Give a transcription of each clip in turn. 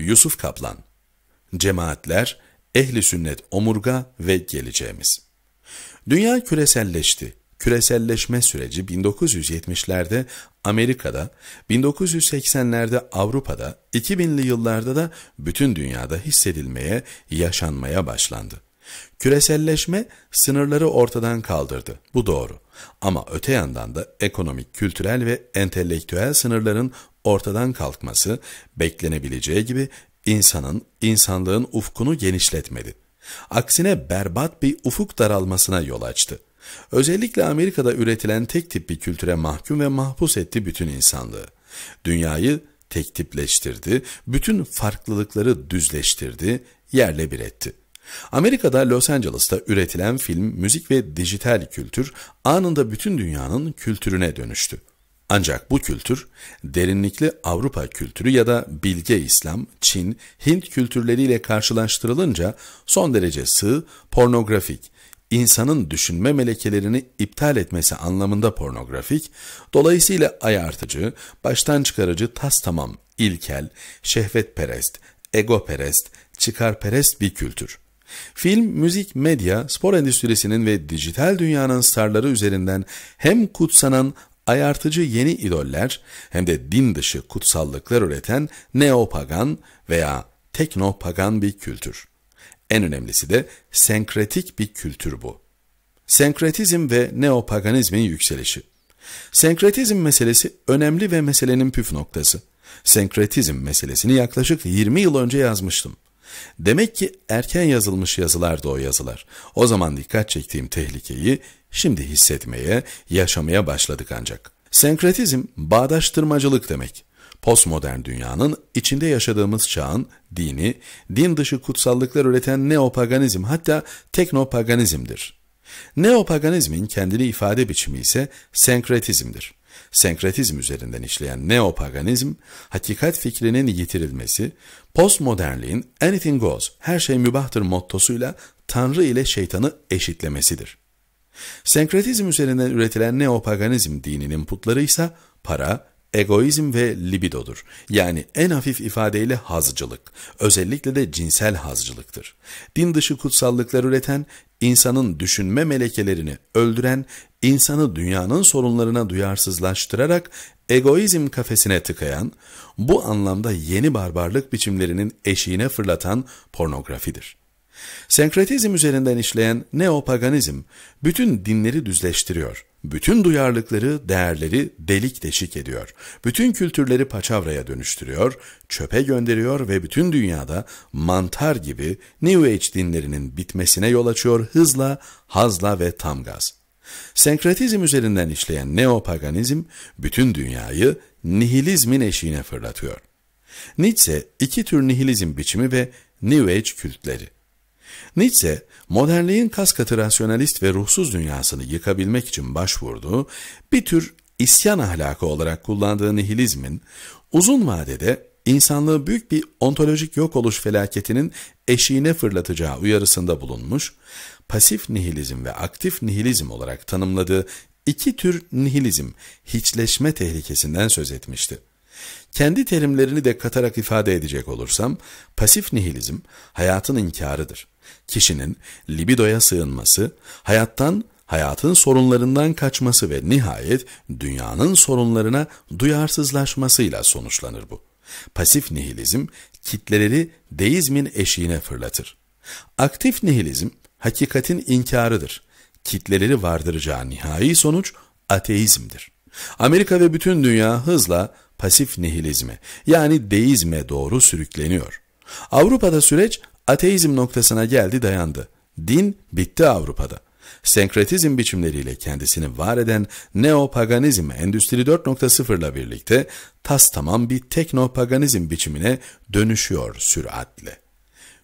Yusuf Kaplan Cemaatler, Ehli Sünnet Omurga ve Geleceğimiz Dünya küreselleşti. Küreselleşme süreci 1970'lerde Amerika'da, 1980'lerde Avrupa'da, 2000'li yıllarda da bütün dünyada hissedilmeye, yaşanmaya başlandı. Küreselleşme sınırları ortadan kaldırdı, bu doğru. Ama öte yandan da ekonomik, kültürel ve entelektüel sınırların ortadan kalkması beklenebileceği gibi insanın, insanlığın ufkunu genişletmedi. Aksine berbat bir ufuk daralmasına yol açtı. Özellikle Amerika'da üretilen tek tip bir kültüre mahkum ve mahpus etti bütün insanlığı. Dünyayı tek tipleştirdi, bütün farklılıkları düzleştirdi, yerle bir etti. Amerika'da Los Angeles'ta üretilen film, müzik ve dijital kültür anında bütün dünyanın kültürüne dönüştü. Ancak bu kültür derinlikli Avrupa kültürü ya da bilge İslam, Çin, Hint kültürleriyle karşılaştırılınca son derece sığ, pornografik, insanın düşünme melekelerini iptal etmesi anlamında pornografik, dolayısıyla ayartıcı, baştan çıkarıcı tas tamam, ilkel, şehvetperest, egoperest, çıkarperest bir kültür. Film, müzik, medya, spor endüstrisinin ve dijital dünyanın starları üzerinden hem kutsanan ayartıcı yeni idoller hem de din dışı kutsallıklar üreten neopagan veya teknopagan bir kültür. En önemlisi de senkretik bir kültür bu. Senkretizm ve neopaganizmin yükselişi. Senkretizm meselesi önemli ve meselenin püf noktası. Senkretizm meselesini yaklaşık 20 yıl önce yazmıştım. Demek ki erken yazılmış yazılar da o yazılar. O zaman dikkat çektiğim tehlikeyi Şimdi hissetmeye, yaşamaya başladık ancak. Senkretizm, bağdaştırmacılık demek. Postmodern dünyanın, içinde yaşadığımız çağın dini, din dışı kutsallıklar üreten neopaganizm hatta teknopaganizmdir. Neopaganizmin kendini ifade biçimi ise senkretizmdir senkretizm üzerinden işleyen neopaganizm, hakikat fikrinin yitirilmesi, postmodernliğin anything goes, her şey mübahtır mottosuyla Tanrı ile şeytanı eşitlemesidir. Senkretizm üzerinden üretilen neopaganizm dininin putları ise para, egoizm ve libidodur. Yani en hafif ifadeyle hazcılık, özellikle de cinsel hazcılıktır. Din dışı kutsallıklar üreten, insanın düşünme melekelerini öldüren, insanı dünyanın sorunlarına duyarsızlaştırarak egoizm kafesine tıkayan, bu anlamda yeni barbarlık biçimlerinin eşiğine fırlatan pornografidir. Senkretizm üzerinden işleyen neopaganizm bütün dinleri düzleştiriyor. Bütün duyarlılıkları, değerleri delik deşik ediyor. Bütün kültürleri paçavraya dönüştürüyor, çöpe gönderiyor ve bütün dünyada mantar gibi New Age dinlerinin bitmesine yol açıyor hızla, hazla ve tam gaz. Senkretizm üzerinden işleyen neopaganizm bütün dünyayı nihilizmin eşiğine fırlatıyor. Nietzsche iki tür nihilizm biçimi ve New Age kültleri. Nietzsche, modernliğin kaskatı rasyonalist ve ruhsuz dünyasını yıkabilmek için başvurduğu bir tür isyan ahlakı olarak kullandığı nihilizmin, uzun vadede insanlığı büyük bir ontolojik yok oluş felaketinin eşiğine fırlatacağı uyarısında bulunmuş, pasif nihilizm ve aktif nihilizm olarak tanımladığı iki tür nihilizm, hiçleşme tehlikesinden söz etmişti. Kendi terimlerini de katarak ifade edecek olursam, pasif nihilizm hayatın inkarıdır kişinin libidoya sığınması, hayattan, hayatın sorunlarından kaçması ve nihayet dünyanın sorunlarına duyarsızlaşmasıyla sonuçlanır bu. Pasif nihilizm kitleleri deizmin eşiğine fırlatır. Aktif nihilizm hakikatin inkarıdır. Kitleleri vardıracağı nihai sonuç ateizmdir. Amerika ve bütün dünya hızla pasif nihilizme yani deizme doğru sürükleniyor. Avrupa'da süreç ateizm noktasına geldi dayandı. Din bitti Avrupa'da. Senkretizm biçimleriyle kendisini var eden neopaganizm Endüstri 4.0 ile birlikte tas tamam bir teknopaganizm biçimine dönüşüyor süratle.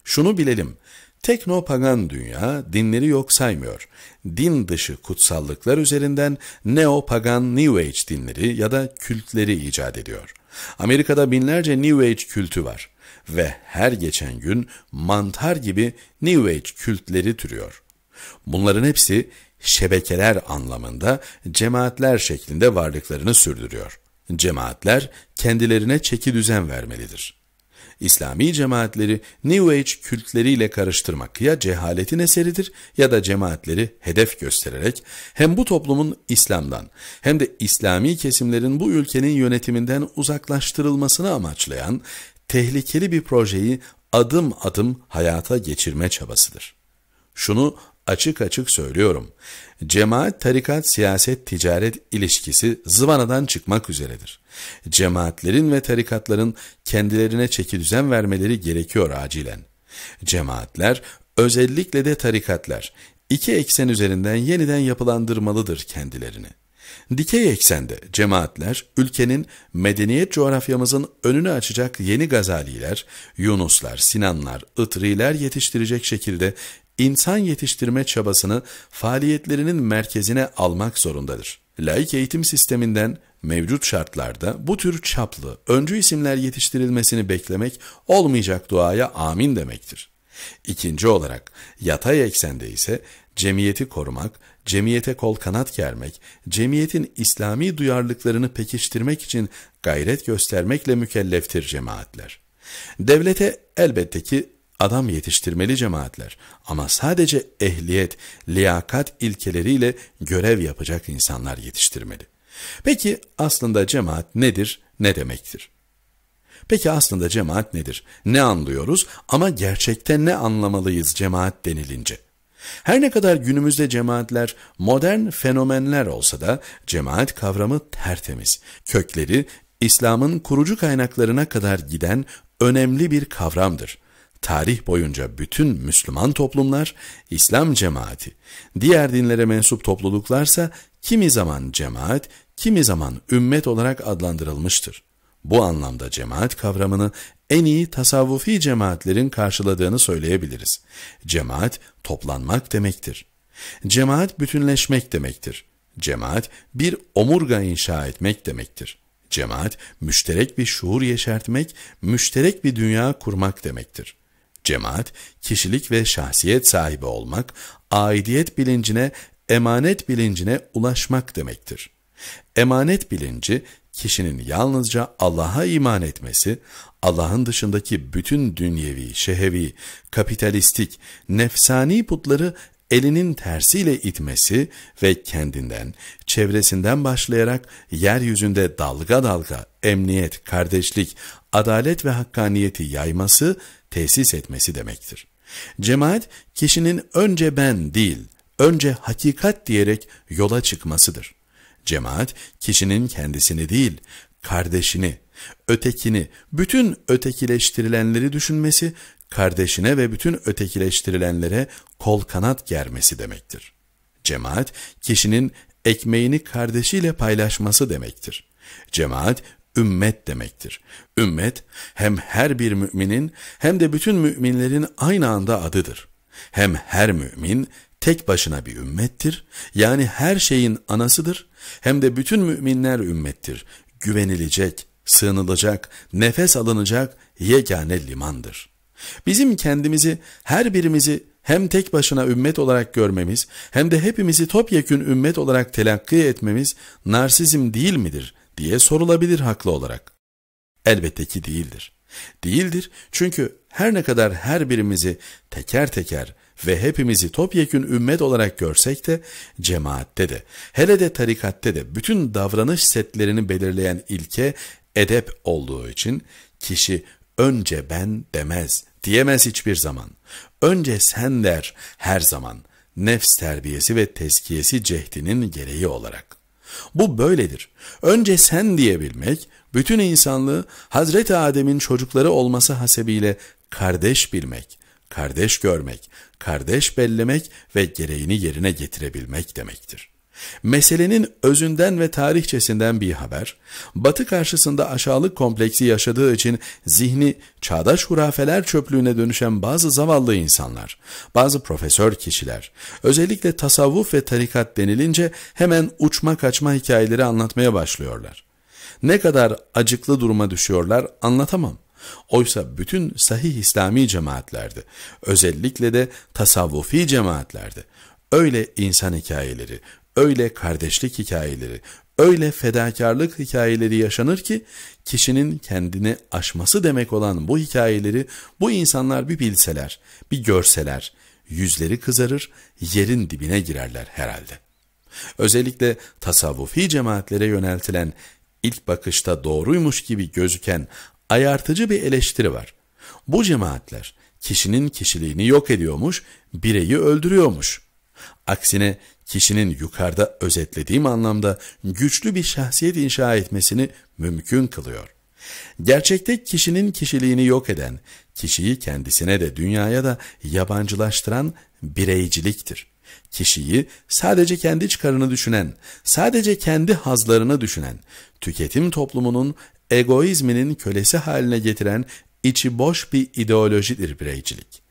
Şunu bilelim, Teknopagan dünya dinleri yok saymıyor. Din dışı kutsallıklar üzerinden neopagan New Age dinleri ya da kültleri icat ediyor. Amerika'da binlerce New Age kültü var ve her geçen gün mantar gibi New Age kültleri türüyor. Bunların hepsi şebekeler anlamında cemaatler şeklinde varlıklarını sürdürüyor. Cemaatler kendilerine çeki düzen vermelidir. İslami cemaatleri New Age kültleriyle karıştırmak ya cehaletin eseridir ya da cemaatleri hedef göstererek hem bu toplumun İslam'dan hem de İslami kesimlerin bu ülkenin yönetiminden uzaklaştırılmasını amaçlayan tehlikeli bir projeyi adım adım hayata geçirme çabasıdır. Şunu açık açık söylüyorum. Cemaat, tarikat, siyaset, ticaret ilişkisi zıvanadan çıkmak üzeredir. Cemaatlerin ve tarikatların kendilerine çeki düzen vermeleri gerekiyor acilen. Cemaatler, özellikle de tarikatlar, iki eksen üzerinden yeniden yapılandırmalıdır kendilerini. Dikey eksende cemaatler, ülkenin medeniyet coğrafyamızın önünü açacak yeni gazaliler, Yunuslar, Sinanlar, Itriler yetiştirecek şekilde insan yetiştirme çabasını faaliyetlerinin merkezine almak zorundadır. Laik eğitim sisteminden mevcut şartlarda bu tür çaplı, öncü isimler yetiştirilmesini beklemek olmayacak duaya amin demektir. İkinci olarak yatay eksende ise cemiyeti korumak, cemiyete kol kanat germek, cemiyetin İslami duyarlılıklarını pekiştirmek için gayret göstermekle mükelleftir cemaatler. Devlete elbette ki adam yetiştirmeli cemaatler ama sadece ehliyet, liyakat ilkeleriyle görev yapacak insanlar yetiştirmeli. Peki aslında cemaat nedir, ne demektir? Peki aslında cemaat nedir? Ne anlıyoruz ama gerçekte ne anlamalıyız cemaat denilince? Her ne kadar günümüzde cemaatler modern fenomenler olsa da cemaat kavramı tertemiz. Kökleri İslam'ın kurucu kaynaklarına kadar giden önemli bir kavramdır. Tarih boyunca bütün Müslüman toplumlar İslam cemaati, diğer dinlere mensup topluluklarsa kimi zaman cemaat, kimi zaman ümmet olarak adlandırılmıştır. Bu anlamda cemaat kavramını en iyi tasavvufi cemaatlerin karşıladığını söyleyebiliriz. Cemaat toplanmak demektir. Cemaat bütünleşmek demektir. Cemaat bir omurga inşa etmek demektir. Cemaat müşterek bir şuur yeşertmek, müşterek bir dünya kurmak demektir. Cemaat kişilik ve şahsiyet sahibi olmak, aidiyet bilincine, emanet bilincine ulaşmak demektir. Emanet bilinci kişinin yalnızca Allah'a iman etmesi, Allah'ın dışındaki bütün dünyevi, şehevi, kapitalistik, nefsani putları elinin tersiyle itmesi ve kendinden, çevresinden başlayarak yeryüzünde dalga dalga emniyet, kardeşlik, adalet ve hakkaniyeti yayması, tesis etmesi demektir. Cemaat, kişinin önce ben değil, önce hakikat diyerek yola çıkmasıdır. Cemaat kişinin kendisini değil, kardeşini, ötekini, bütün ötekileştirilenleri düşünmesi, kardeşine ve bütün ötekileştirilenlere kol kanat germesi demektir. Cemaat kişinin ekmeğini kardeşiyle paylaşması demektir. Cemaat ümmet demektir. Ümmet hem her bir müminin hem de bütün müminlerin aynı anda adıdır. Hem her mümin tek başına bir ümmettir. Yani her şeyin anasıdır. Hem de bütün müminler ümmettir. Güvenilecek, sığınılacak, nefes alınacak yegane limandır. Bizim kendimizi, her birimizi hem tek başına ümmet olarak görmemiz hem de hepimizi topyekün ümmet olarak telakki etmemiz narsizm değil midir diye sorulabilir haklı olarak. Elbette ki değildir. Değildir çünkü her ne kadar her birimizi teker teker ve hepimizi topyekün ümmet olarak görsek de cemaatte de, hele de tarikatte de bütün davranış setlerini belirleyen ilke edep olduğu için kişi önce ben demez, diyemez hiçbir zaman. Önce sen der her zaman, nefs terbiyesi ve tezkiyesi cehdinin gereği olarak. Bu böyledir. Önce sen diyebilmek, bütün insanlığı Hazreti Adem'in çocukları olması hasebiyle kardeş bilmek, kardeş görmek, kardeş bellemek ve gereğini yerine getirebilmek demektir. Meselenin özünden ve tarihçesinden bir haber, batı karşısında aşağılık kompleksi yaşadığı için zihni çağdaş hurafeler çöplüğüne dönüşen bazı zavallı insanlar, bazı profesör kişiler, özellikle tasavvuf ve tarikat denilince hemen uçma kaçma hikayeleri anlatmaya başlıyorlar. Ne kadar acıklı duruma düşüyorlar anlatamam. Oysa bütün sahih İslami cemaatlerde, özellikle de tasavvufi cemaatlerde öyle insan hikayeleri, öyle kardeşlik hikayeleri, öyle fedakarlık hikayeleri yaşanır ki kişinin kendini aşması demek olan bu hikayeleri bu insanlar bir bilseler, bir görseler, yüzleri kızarır, yerin dibine girerler herhalde. Özellikle tasavvufi cemaatlere yöneltilen ilk bakışta doğruymuş gibi gözüken ayartıcı bir eleştiri var. Bu cemaatler kişinin kişiliğini yok ediyormuş, bireyi öldürüyormuş. Aksine kişinin yukarıda özetlediğim anlamda güçlü bir şahsiyet inşa etmesini mümkün kılıyor. Gerçekte kişinin kişiliğini yok eden, kişiyi kendisine de dünyaya da yabancılaştıran bireyciliktir. Kişiyi sadece kendi çıkarını düşünen, sadece kendi hazlarını düşünen, tüketim toplumunun egoizminin kölesi haline getiren içi boş bir ideolojidir bireycilik.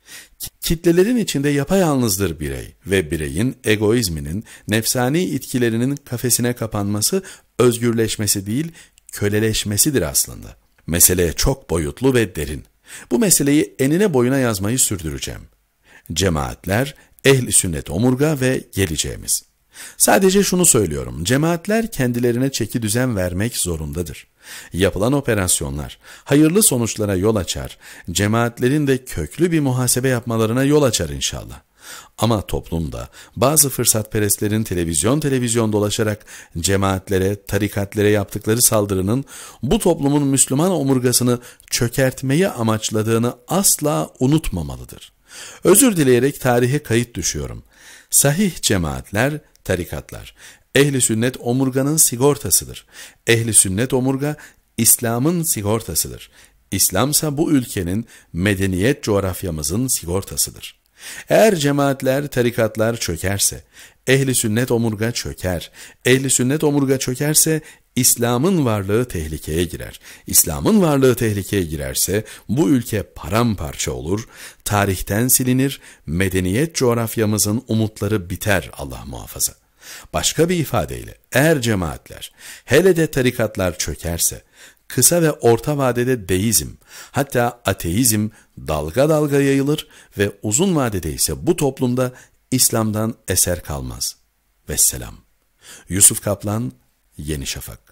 Kitlelerin içinde yapayalnızdır birey ve bireyin egoizminin, nefsani itkilerinin kafesine kapanması özgürleşmesi değil, köleleşmesidir aslında. Mesele çok boyutlu ve derin. Bu meseleyi enine boyuna yazmayı sürdüreceğim. Cemaatler, ehli sünnet omurga ve geleceğimiz. Sadece şunu söylüyorum, cemaatler kendilerine çeki düzen vermek zorundadır. Yapılan operasyonlar hayırlı sonuçlara yol açar, cemaatlerin de köklü bir muhasebe yapmalarına yol açar inşallah. Ama toplumda bazı fırsatperestlerin televizyon televizyon dolaşarak cemaatlere, tarikatlere yaptıkları saldırının bu toplumun Müslüman omurgasını çökertmeyi amaçladığını asla unutmamalıdır. Özür dileyerek tarihe kayıt düşüyorum. Sahih cemaatler, tarikatlar Ehli sünnet omurganın sigortasıdır. Ehli sünnet omurga İslam'ın sigortasıdır. İslamsa bu ülkenin medeniyet coğrafyamızın sigortasıdır. Eğer cemaatler, tarikatlar çökerse, ehli sünnet omurga çöker. Ehli sünnet omurga çökerse İslam'ın varlığı tehlikeye girer. İslam'ın varlığı tehlikeye girerse bu ülke paramparça olur, tarihten silinir, medeniyet coğrafyamızın umutları biter Allah muhafaza. Başka bir ifadeyle eğer cemaatler, hele de tarikatlar çökerse, kısa ve orta vadede deizm, hatta ateizm dalga dalga yayılır ve uzun vadede ise bu toplumda İslam'dan eser kalmaz. Vesselam. Yusuf Kaplan, Yeni Şafak